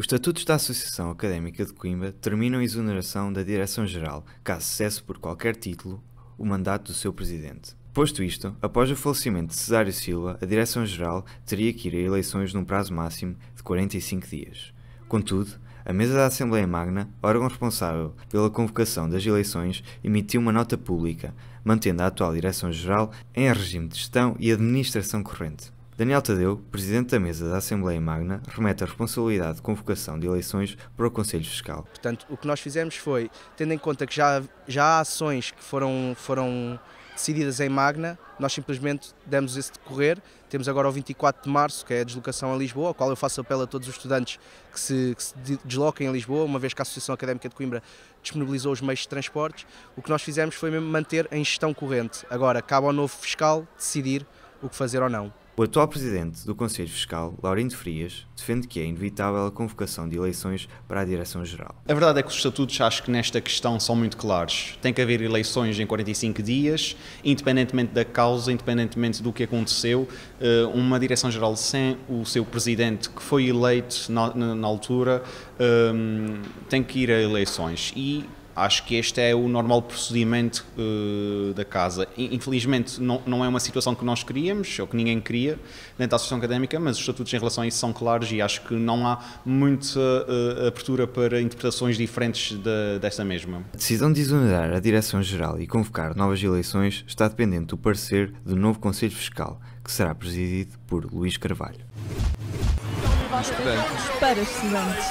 Os estatutos da Associação Académica de Coimbra terminam a exoneração da direção-geral, caso cesse por qualquer título o mandato do seu presidente. Posto isto, após o falecimento de Cesário Silva, a direção-geral teria que ir a eleições num prazo máximo de 45 dias. Contudo, a mesa da Assembleia Magna, órgão responsável pela convocação das eleições, emitiu uma nota pública, mantendo a atual direção-geral em regime de gestão e administração corrente. Daniel Tadeu, presidente da mesa da Assembleia Magna, remete a responsabilidade de convocação de eleições para o Conselho Fiscal. Portanto, o que nós fizemos foi, tendo em conta que já, já há ações que foram, foram decididas em Magna, nós simplesmente demos esse decorrer. Temos agora o 24 de março, que é a deslocação a Lisboa, ao qual eu faço apelo a todos os estudantes que se, que se desloquem a Lisboa, uma vez que a Associação Académica de Coimbra disponibilizou os meios de transportes. O que nós fizemos foi mesmo manter em gestão corrente. Agora, cabe ao novo fiscal decidir o que fazer ou não. O atual presidente do Conselho Fiscal, Laurindo Frias, defende que é inevitável a convocação de eleições para a direção-geral. A verdade é que os estatutos, acho que nesta questão, são muito claros. Tem que haver eleições em 45 dias, independentemente da causa, independentemente do que aconteceu. Eh, uma direção-geral sem o seu presidente, que foi eleito na, altura, ehm, tem que ir a eleições. E acho que este é o normal procedimento uh, da casa. Infelizmente, não, não é uma situação que nós queríamos, ou que ninguém queria, dentro da Associação Académica, mas os estatutos em relação a isso são claros e acho que não há muita uh, abertura para interpretações diferentes de, desta mesma. A decisão de exonerar a Direção-Geral e convocar novas eleições está dependente do parecer do novo Conselho Fiscal, que será presidido por Luís Carvalho. Estudantes. Para estudantes.